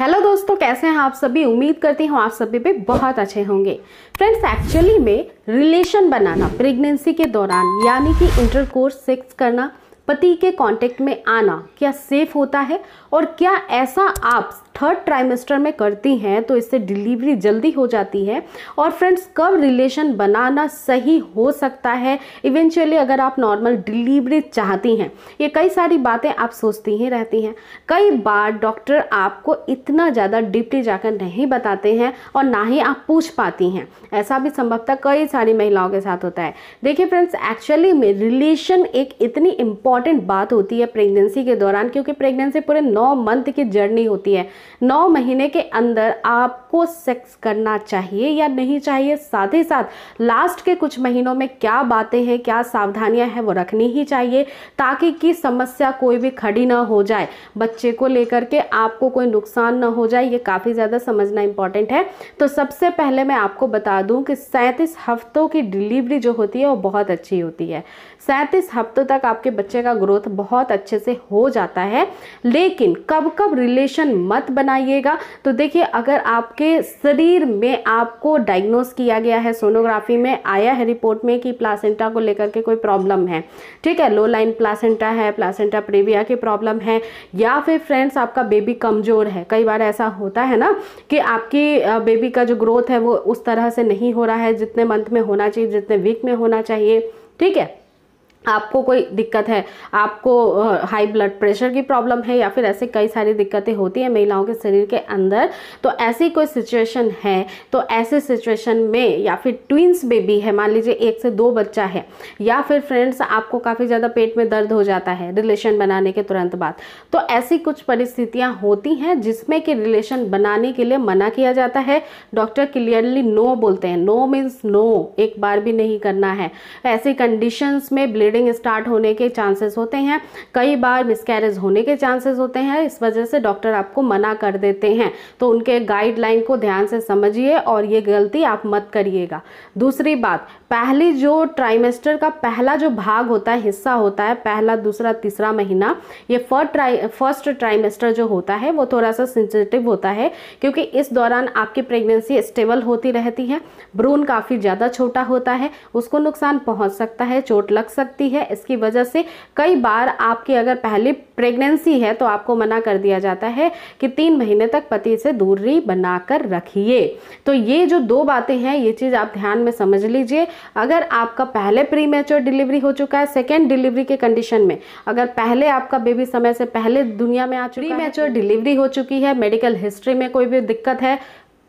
hello दोस्तों कैसे हैं आप सभी उम्मीद करती हूँ आप सभी भी बहुत अच्छे होंगे फ्रेंड्स एक्चुअली में रिलेशन बनाना प्रेगनेंसी के दौरान यानी कि इंटरकोर्स सेक्स करना पति के कांटेक्ट में आना क्या सेफ होता है और क्या ऐसा आप थर्ड ट्राइमेस्टर में करती हैं तो इससे डिलीवरी जल्दी हो जाती है और फ्रेंड्स कब रिलेशन बनाना सही हो सकता है इवेंचुअली अगर आप नॉर्मल डिलीवरी चाहती हैं ये कई सारी बातें आप सोचती ही रहती हैं कई बार डॉक्टर आपको इतना ज़्यादा डीपली जाकर नहीं बताते हैं और ना ही आप पूछ पाती हैं ऐसा भी संभवतः कई सारी महिलाओं के साथ होता है देखिए फ्रेंड्स एक्चुअली में रिलेशन एक इतनी इम्पोर्टेंट इंपॉर्टेंट बात होती है प्रेगनेंसी के दौरान क्योंकि प्रेगनेंसी पूरे नौ मंथ की जर्नी होती है नौ महीने के अंदर आपको सेक्स करना चाहिए या नहीं चाहिए साथ ही साथ लास्ट के कुछ महीनों में क्या बातें हैं क्या सावधानियां हैं वो रखनी ही चाहिए ताकि कि समस्या कोई भी खड़ी ना हो जाए बच्चे को लेकर के आपको कोई नुकसान ना हो जाए ये काफ़ी ज़्यादा समझना इंपॉर्टेंट है तो सबसे पहले मैं आपको बता दूं कि सैंतीस हफ्तों की डिलीवरी जो होती है वो बहुत अच्छी होती है सैंतीस हफ्तों तक आपके बच्चे का का ग्रोथ बहुत अच्छे से हो जाता है लेकिन कब कब रिलेशन मत बनाइएगा तो देखिए अगर आपके शरीर में आपको डायग्नोस किया गया है सोनोग्राफी में आया है रिपोर्ट में कि प्लासेंटा को लेकर के कोई प्रॉब्लम है ठीक है लो लाइन प्लासेंटा है प्लासेंटा प्रेविया की प्रॉब्लम है या फिर फ्रेंड्स आपका बेबी कमज़ोर है कई बार ऐसा होता है ना कि आपकी बेबी का जो ग्रोथ है वो उस तरह से नहीं हो रहा है जितने मंथ में होना चाहिए जितने वीक में होना चाहिए ठीक है आपको कोई दिक्कत है आपको हाई ब्लड प्रेशर की प्रॉब्लम है या फिर ऐसे कई सारी दिक्कतें होती हैं महिलाओं के शरीर के अंदर तो ऐसी कोई सिचुएशन है तो ऐसे सिचुएशन में या फिर ट्विंस बेबी है मान लीजिए एक से दो बच्चा है या फिर फ्रेंड्स आपको काफ़ी ज़्यादा पेट में दर्द हो जाता है रिलेशन बनाने के तुरंत बाद तो ऐसी कुछ परिस्थितियाँ होती हैं जिसमें कि रिलेशन बनाने के लिए मना किया जाता है डॉक्टर क्लियरली नो बोलते हैं नो मीन्स नो एक बार भी नहीं करना है ऐसी कंडीशंस में ब्लड ब्लीडिंग स्टार्ट होने के चांसेस होते हैं कई बार मिसकैरेज होने के चांसेस होते हैं इस वजह से डॉक्टर आपको मना कर देते हैं तो उनके गाइडलाइन को ध्यान से समझिए और ये गलती आप मत करिएगा दूसरी बात पहली जो ट्राइमेस्टर का पहला जो भाग होता है हिस्सा होता है पहला दूसरा तीसरा महीना ये फर्स्ट ट्राइ फर्स्ट ट्राइमेस्टर जो होता है वो थोड़ा सा सेंसिटिव होता है क्योंकि इस दौरान आपकी प्रेगनेंसी स्टेबल होती रहती है ब्रून काफ़ी ज़्यादा छोटा होता है उसको नुकसान पहुँच सकता है चोट लग सकती सकती है इसकी वजह से कई बार आपके अगर पहले प्रेगनेंसी है तो आपको मना कर दिया जाता है कि तीन महीने तक पति से दूरी बनाकर रखिए तो ये जो दो बातें हैं ये चीज़ आप ध्यान में समझ लीजिए अगर आपका पहले प्री मेच्योर डिलीवरी हो चुका है सेकेंड डिलीवरी के कंडीशन में अगर पहले आपका बेबी समय से पहले दुनिया में आ चुकी है मेच्योर डिलीवरी हो चुकी है मेडिकल हिस्ट्री में कोई भी दिक्कत है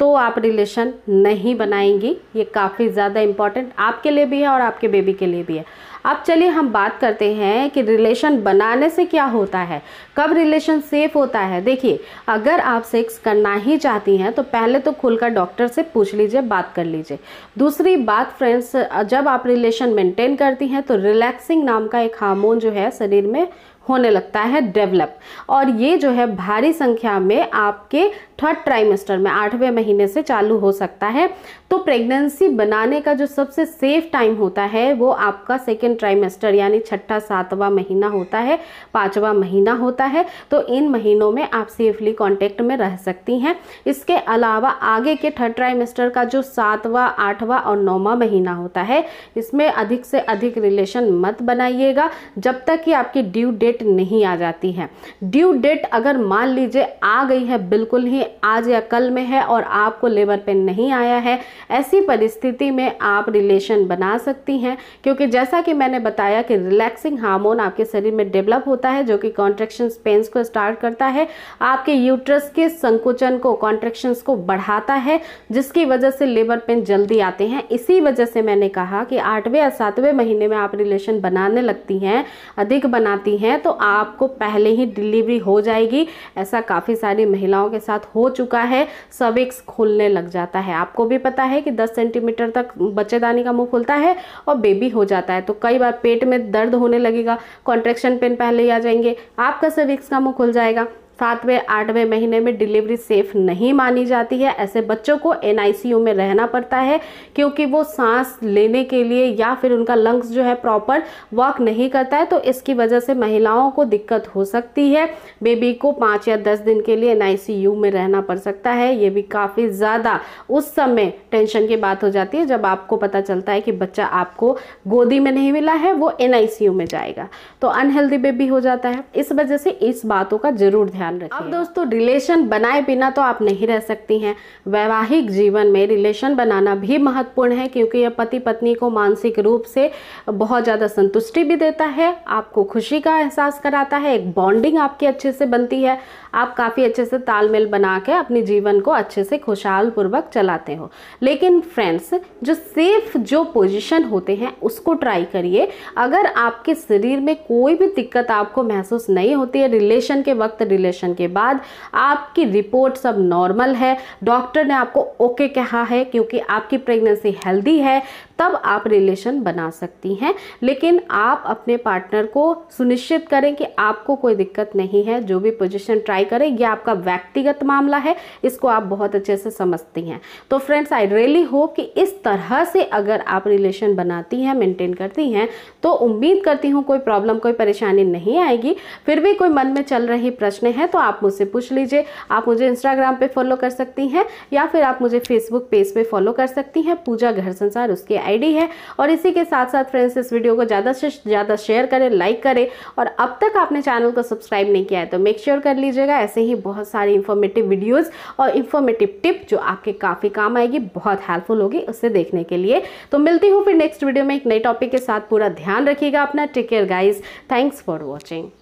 तो आप रिलेशन नहीं बनाएंगी ये काफ़ी ज़्यादा इम्पॉर्टेंट आपके लिए भी है और आपके बेबी के लिए भी है अब चलिए हम बात करते हैं कि रिलेशन बनाने से क्या होता है कब रिलेशन सेफ होता है देखिए अगर आप सेक्स करना ही चाहती हैं तो पहले तो खुलकर डॉक्टर से पूछ लीजिए बात कर लीजिए दूसरी बात फ्रेंड्स जब आप रिलेशन मेंटेन करती हैं तो रिलैक्सिंग नाम का एक हार्मोन जो है शरीर में होने लगता है डेवलप और ये जो है भारी संख्या में आपके थर्ड ट्राइमेस्टर में आठवें महीने से चालू हो सकता है तो प्रेगनेंसी बनाने का जो सबसे सेफ टाइम होता है वो आपका सेकेंड ट्राइमेस्टर यानी छठा सातवां महीना होता है पाँचवा महीना होता है तो इन महीनों में आप सेफली कॉन्टेक्ट में रह सकती हैं इसके अलावा आगे के थर्ड ट्राइमेस्टर का जो सातवां आठवां और नौवा महीना होता है इसमें अधिक से अधिक रिलेशन मत बनाइएगा जब तक कि आपकी ड्यू डेट नहीं आ जाती है ड्यू डेट अगर मान लीजिए आ गई है बिल्कुल ही आज या कल में है और आपको लेबर पेन नहीं आया है ऐसी परिस्थिति में आप रिलेशन बना सकती हैं क्योंकि जैसा कि मैंने बताया कि रिलैक्सिंग हार्मोन आपके शरीर में डेवलप होता है जो कि कॉन्ट्रेक्शन पेन्स को स्टार्ट करता है आपके यूट्रस के संकुचन को कॉन्ट्रेक्शंस को बढ़ाता है जिसकी वजह से लेबर पेन जल्दी आते हैं इसी वजह से मैंने कहा कि आठवें या सातवें महीने में आप रिलेशन बनाने लगती हैं अधिक बनाती हैं तो आपको पहले ही डिलीवरी हो जाएगी ऐसा काफ़ी सारी महिलाओं के साथ हो हो चुका है सब एक खुलने लग जाता है आपको भी पता है कि 10 सेंटीमीटर तक बच्चेदानी का मुंह खुलता है और बेबी हो जाता है तो कई बार पेट में दर्द होने लगेगा कॉन्ट्रेक्शन पेन पहले ही आ जाएंगे आपका सविक्स का मुंह खुल जाएगा सातवें आठवें महीने में डिलीवरी सेफ नहीं मानी जाती है ऐसे बच्चों को एन में रहना पड़ता है क्योंकि वो सांस लेने के लिए या फिर उनका लंग्स जो है प्रॉपर वर्क नहीं करता है तो इसकी वजह से महिलाओं को दिक्कत हो सकती है बेबी को पाँच या दस दिन के लिए एन में रहना पड़ सकता है ये भी काफ़ी ज़्यादा उस समय टेंशन की बात हो जाती है जब आपको पता चलता है कि बच्चा आपको गोदी में नहीं मिला है वो एन में जाएगा तो अनहेल्दी बेबी हो जाता है इस वजह से इस बातों का ज़रूर ध्यान ध्यान रखें अब दोस्तों रिलेशन बनाए बिना तो आप नहीं रह सकती हैं वैवाहिक जीवन में रिलेशन बनाना भी महत्वपूर्ण है क्योंकि यह पति पत्नी को मानसिक रूप से बहुत ज़्यादा संतुष्टि भी देता है आपको खुशी का एहसास कराता है एक बॉन्डिंग आपकी अच्छे से बनती है आप काफ़ी अच्छे से तालमेल बना के अपने जीवन को अच्छे से खुशहाल पूर्वक चलाते हो लेकिन फ्रेंड्स जो सेफ जो पोजिशन होते हैं उसको ट्राई करिए अगर आपके शरीर में कोई भी दिक्कत आपको महसूस नहीं होती है रिलेशन के वक्त रिलेशन सेशन के बाद आपकी रिपोर्ट सब नॉर्मल है डॉक्टर ने आपको ओके कहा है क्योंकि आपकी प्रेगनेंसी हेल्दी है तब आप रिलेशन बना सकती हैं लेकिन आप अपने पार्टनर को सुनिश्चित करें कि आपको कोई दिक्कत नहीं है जो भी पोजिशन ट्राई करें यह आपका व्यक्तिगत मामला है इसको आप बहुत अच्छे से समझती हैं तो फ्रेंड्स आई रियली होप कि इस तरह से अगर आप रिलेशन बनाती हैं मेंटेन करती हैं तो उम्मीद करती हूँ कोई प्रॉब्लम कोई परेशानी नहीं आएगी फिर भी कोई मन में चल रही प्रश्न है तो आप मुझसे पूछ लीजिए आप मुझे इंस्टाग्राम पे फॉलो कर सकती हैं या फिर आप मुझे फेसबुक पेज पे फॉलो कर सकती हैं पूजा घर संसार उसके आईडी है और इसी के साथ साथ फ्रेंड्स इस वीडियो को ज़्यादा से ज़्यादा शेयर करें लाइक करें और अब तक आपने चैनल को सब्सक्राइब नहीं किया है तो मेक श्योर sure कर लीजिएगा ऐसे ही बहुत सारी इन्फॉर्मेटिव वीडियोज़ और इन्फॉर्मेटिव टिप जो आपके काफ़ी काम आएगी बहुत हेल्पफुल होगी उससे देखने के लिए तो मिलती हूँ फिर नेक्स्ट वीडियो में एक नए टॉपिक के साथ पूरा ध्यान रखिएगा अपना take care guys thanks for watching